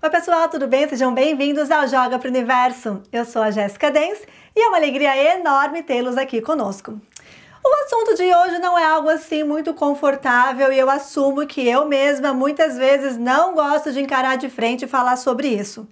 Oi pessoal, tudo bem? Sejam bem-vindos ao Joga para o Universo. Eu sou a Jéssica Dens e é uma alegria enorme tê-los aqui conosco. O assunto de hoje não é algo assim muito confortável e eu assumo que eu mesma muitas vezes não gosto de encarar de frente e falar sobre isso.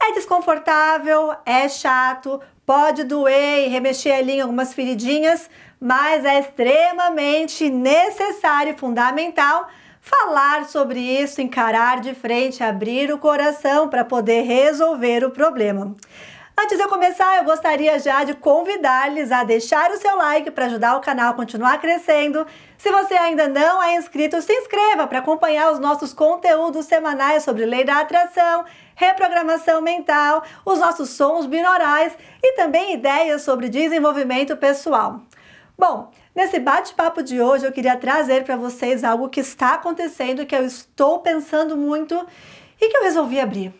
É desconfortável, é chato, pode doer e remexer ali em algumas feridinhas, mas é extremamente necessário e fundamental falar sobre isso, encarar de frente, abrir o coração para poder resolver o problema. Antes de eu começar, eu gostaria já de convidar-lhes a deixar o seu like para ajudar o canal a continuar crescendo. Se você ainda não é inscrito, se inscreva para acompanhar os nossos conteúdos semanais sobre lei da atração, reprogramação mental, os nossos sons binaurais e também ideias sobre desenvolvimento pessoal. Bom, Nesse bate-papo de hoje, eu queria trazer para vocês algo que está acontecendo, que eu estou pensando muito e que eu resolvi abrir.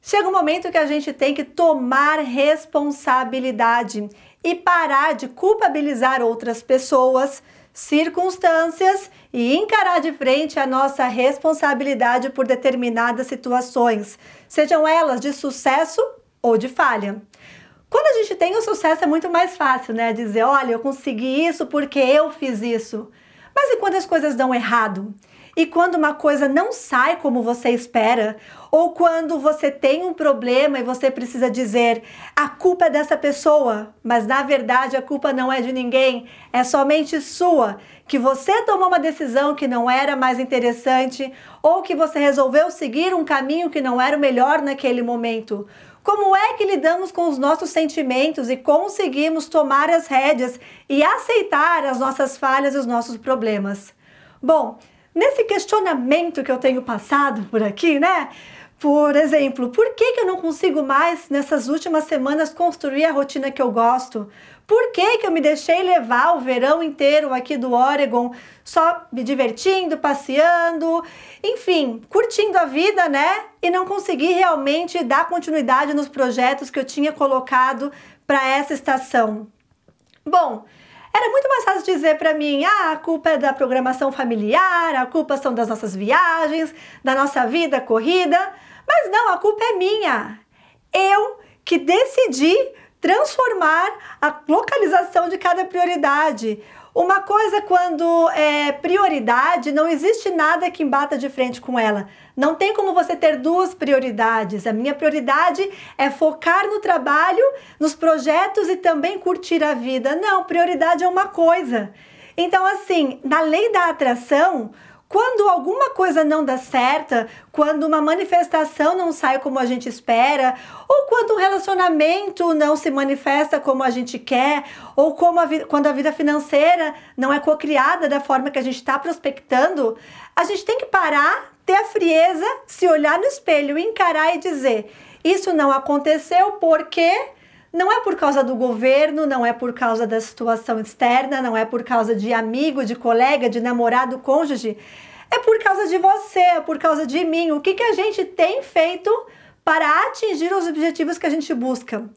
Chega um momento que a gente tem que tomar responsabilidade e parar de culpabilizar outras pessoas, circunstâncias e encarar de frente a nossa responsabilidade por determinadas situações, sejam elas de sucesso ou de falha. Quando a gente tem o sucesso é muito mais fácil, né? Dizer, olha, eu consegui isso porque eu fiz isso. Mas e quando as coisas dão errado? E quando uma coisa não sai como você espera? Ou quando você tem um problema e você precisa dizer a culpa é dessa pessoa, mas na verdade a culpa não é de ninguém, é somente sua, que você tomou uma decisão que não era mais interessante ou que você resolveu seguir um caminho que não era o melhor naquele momento. Como é que lidamos com os nossos sentimentos e conseguimos tomar as rédeas e aceitar as nossas falhas e os nossos problemas? Bom, nesse questionamento que eu tenho passado por aqui, né? Por exemplo, por que, que eu não consigo mais nessas últimas semanas construir a rotina que eu gosto? Por que, que eu me deixei levar o verão inteiro aqui do Oregon só me divertindo, passeando enfim, curtindo a vida, né? E não consegui realmente dar continuidade nos projetos que eu tinha colocado para essa estação. Bom, era muito mais fácil dizer para mim: ah, a culpa é da programação familiar, a culpa são das nossas viagens, da nossa vida corrida. Mas não, a culpa é minha. Eu que decidi transformar a localização de cada prioridade. Uma coisa é quando é prioridade, não existe nada que embata de frente com ela. Não tem como você ter duas prioridades. A minha prioridade é focar no trabalho, nos projetos e também curtir a vida. Não, prioridade é uma coisa. Então, assim, na lei da atração, quando alguma coisa não dá certo, quando uma manifestação não sai como a gente espera, ou quando um relacionamento não se manifesta como a gente quer, ou como a quando a vida financeira não é cocriada da forma que a gente está prospectando, a gente tem que parar, ter a frieza, se olhar no espelho, encarar e dizer: Isso não aconteceu porque não é por causa do governo, não é por causa da situação externa, não é por causa de amigo, de colega, de namorado, cônjuge. É por causa de você, é por causa de mim. O que, que a gente tem feito para atingir os objetivos que a gente busca?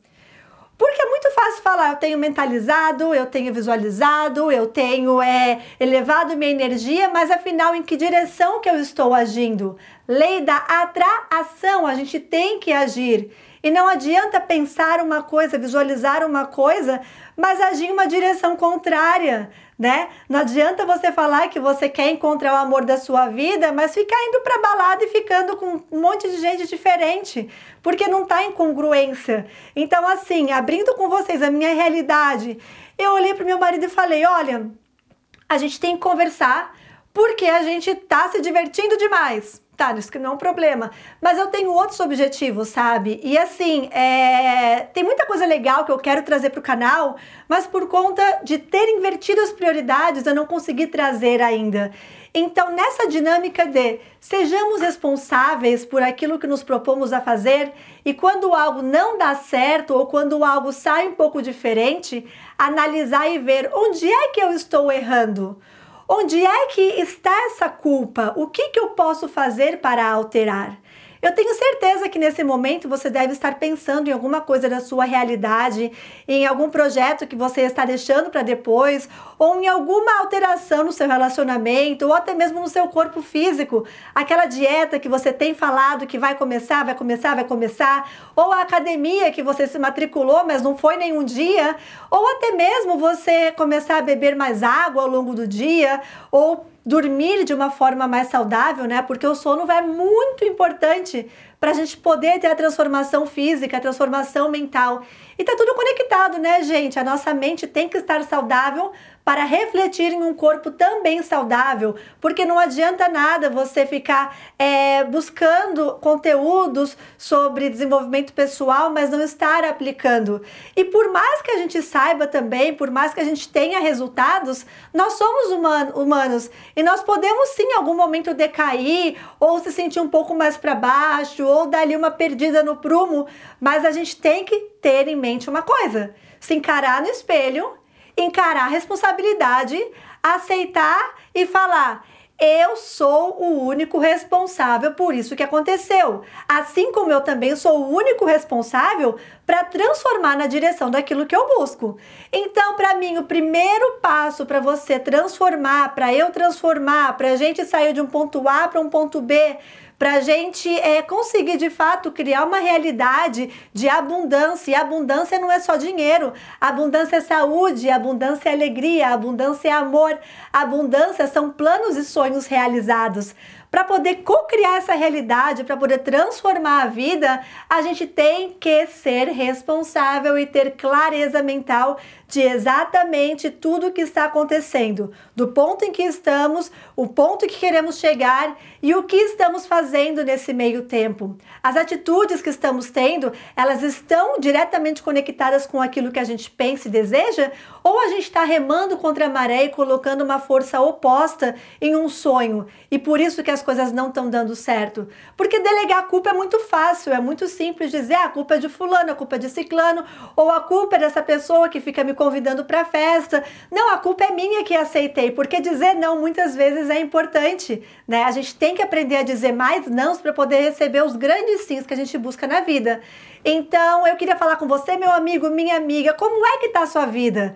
Porque é muito fácil falar, eu tenho mentalizado, eu tenho visualizado, eu tenho é, elevado minha energia, mas afinal em que direção que eu estou agindo? Lei da atração, a gente tem que agir. E não adianta pensar uma coisa, visualizar uma coisa, mas agir em uma direção contrária, né? Não adianta você falar que você quer encontrar o amor da sua vida, mas ficar indo para balada e ficando com um monte de gente diferente, porque não tá em congruência. Então assim, abrindo com vocês a minha realidade, eu olhei pro meu marido e falei: "Olha, a gente tem que conversar porque a gente tá se divertindo demais. Tá, isso que não é um problema. Mas eu tenho outros objetivos, sabe? E assim, é... tem muita coisa legal que eu quero trazer para o canal, mas por conta de ter invertido as prioridades, eu não consegui trazer ainda. Então, nessa dinâmica de sejamos responsáveis por aquilo que nos propomos a fazer e quando algo não dá certo ou quando algo sai um pouco diferente, analisar e ver onde é que eu estou errando Onde é que está essa culpa? O que, que eu posso fazer para alterar? Eu tenho certeza que nesse momento você deve estar pensando em alguma coisa da sua realidade, em algum projeto que você está deixando para depois, ou em alguma alteração no seu relacionamento, ou até mesmo no seu corpo físico. Aquela dieta que você tem falado que vai começar, vai começar, vai começar, ou a academia que você se matriculou, mas não foi nenhum dia, ou até mesmo você começar a beber mais água ao longo do dia, ou dormir de uma forma mais saudável, né? Porque o sono é muito importante para a gente poder ter a transformação física, a transformação mental. E tá tudo conectado, né, gente? A nossa mente tem que estar saudável para refletir em um corpo também saudável, porque não adianta nada você ficar é, buscando conteúdos sobre desenvolvimento pessoal, mas não estar aplicando. E por mais que a gente saiba também, por mais que a gente tenha resultados, nós somos human humanos e nós podemos sim, em algum momento, decair ou se sentir um pouco mais para baixo ou dali uma perdida no prumo, mas a gente tem que ter em mente uma coisa: se encarar no espelho, encarar a responsabilidade, aceitar e falar. Eu sou o único responsável por isso que aconteceu. Assim como eu também sou o único responsável para transformar na direção daquilo que eu busco. Então, para mim, o primeiro passo para você transformar, para eu transformar, para a gente sair de um ponto A para um ponto B, para a gente é, conseguir de fato criar uma realidade de abundância. E abundância não é só dinheiro, abundância é saúde, abundância é alegria, abundância é amor, abundância são planos e sonhos realizados para poder co-criar essa realidade, para poder transformar a vida, a gente tem que ser responsável e ter clareza mental de exatamente tudo o que está acontecendo, do ponto em que estamos, o ponto que queremos chegar e o que estamos fazendo nesse meio tempo. As atitudes que estamos tendo, elas estão diretamente conectadas com aquilo que a gente pensa e deseja ou a gente está remando contra a maré e colocando uma força oposta em um sonho e por isso que as coisas não estão dando certo. Porque delegar a culpa é muito fácil, é muito simples dizer ah, a culpa é de fulano, a culpa é de ciclano, ou a culpa é dessa pessoa que fica me convidando para festa. Não, a culpa é minha que aceitei, porque dizer não muitas vezes é importante, né? A gente tem que aprender a dizer mais não para poder receber os grandes sims que a gente busca na vida. Então, eu queria falar com você, meu amigo, minha amiga, como é que está a sua vida?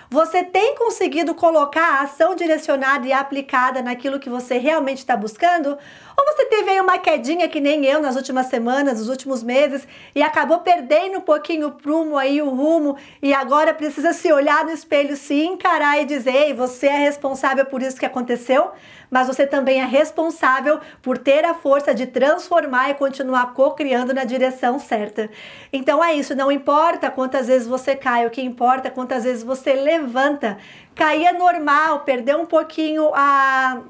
Você tem conseguido colocar a ação direcionada e aplicada naquilo que você realmente está buscando? Ou você teve aí uma quedinha que nem eu nas últimas semanas, nos últimos meses e acabou perdendo um pouquinho o prumo aí, o rumo e agora precisa se olhar no espelho, se encarar e dizer: Ei, você é responsável por isso que aconteceu, mas você também é responsável por ter a força de transformar e continuar co-criando na direção certa. Então é isso, não importa quantas vezes você cai, o que importa é quantas vezes você levanta levanta. Cair é normal, perder um pouquinho a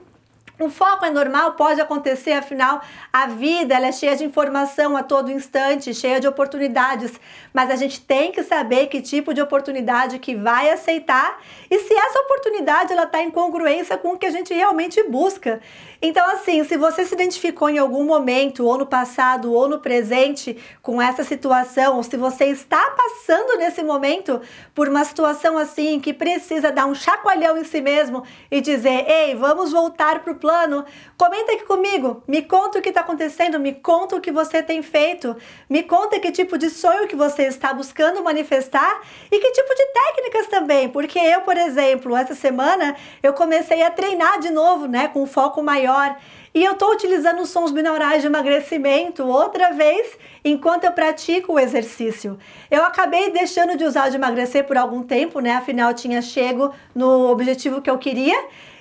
um foco é normal, pode acontecer, afinal, a vida é cheia de informação a todo instante, cheia de oportunidades, mas a gente tem que saber que tipo de oportunidade que vai aceitar e se essa oportunidade ela está em congruência com o que a gente realmente busca. Então, assim, se você se identificou em algum momento, ou no passado, ou no presente, com essa situação, ou se você está passando nesse momento por uma situação assim que precisa dar um chacoalhão em si mesmo e dizer: ei, vamos voltar para o plano, comenta aqui comigo, me conta o que está acontecendo, me conta o que você tem feito, me conta que tipo de sonho que você está buscando manifestar e que tipo de técnicas também, porque eu, por exemplo, essa semana eu comecei a treinar de novo, né, com foco maior melhor. E eu estou utilizando os sons binaurais de emagrecimento outra vez enquanto eu pratico o exercício. Eu acabei deixando de usar de emagrecer por algum tempo, né? Afinal, tinha chego no objetivo que eu queria.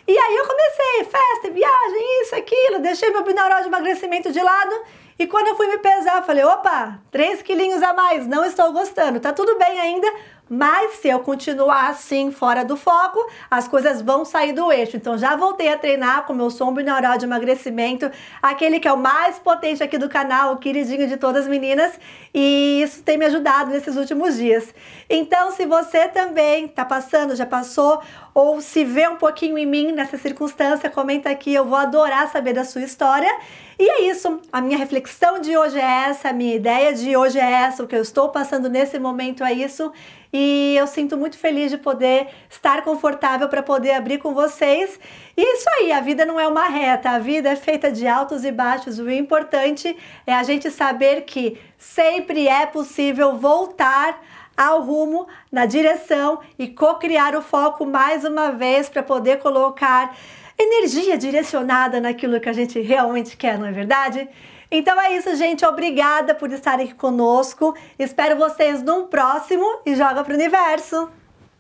E aí eu comecei, festa, viagem, isso, aquilo, deixei meu binaural de emagrecimento de lado. E quando eu fui me pesar, falei, opa, três quilinhos a mais, não estou gostando, tá tudo bem ainda, mas se eu continuar assim fora do foco, as coisas vão sair do eixo. Então já voltei a treinar com meu som neural de emagrecimento, aquele que é o mais potente aqui do canal, o queridinho de todas as meninas, e isso tem me ajudado nesses últimos dias. Então, se você também tá passando, já passou ou se vê um pouquinho em mim nessa circunstância, comenta aqui, eu vou adorar saber da sua história. E é isso, a minha reflexão de hoje é essa, a minha ideia de hoje é essa, o que eu estou passando nesse momento é isso. E eu sinto muito feliz de poder estar confortável para poder abrir com vocês. E isso aí, a vida não é uma reta, a vida é feita de altos e baixos. O importante é a gente saber que sempre é possível voltar ao rumo, na direção e co-criar o foco mais uma vez para poder colocar energia direcionada naquilo que a gente realmente quer, não é verdade? Então é isso, gente. Obrigada por estarem aqui conosco. Espero vocês num próximo e joga pro universo.